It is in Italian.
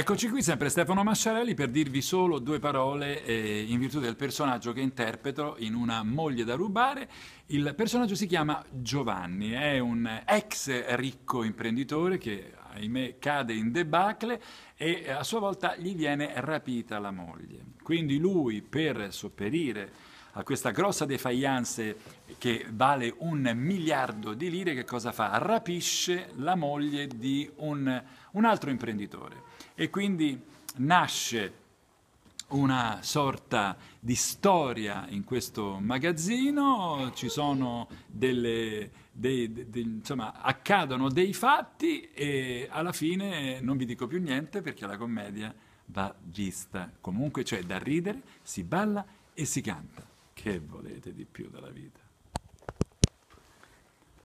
Eccoci qui sempre Stefano Masciarelli per dirvi solo due parole eh, in virtù del personaggio che interpreto in Una moglie da rubare. Il personaggio si chiama Giovanni, è un ex ricco imprenditore che ahimè cade in debacle e a sua volta gli viene rapita la moglie. Quindi lui per sopperire a questa grossa defaianza che vale un miliardo di lire, che cosa fa? Rapisce la moglie di un, un altro imprenditore e quindi nasce una sorta di storia in questo magazzino, ci sono delle, dei, de, de, insomma, accadono dei fatti e alla fine non vi dico più niente perché la commedia va vista comunque, cioè da ridere si balla e si canta. Che volete di più dalla vita?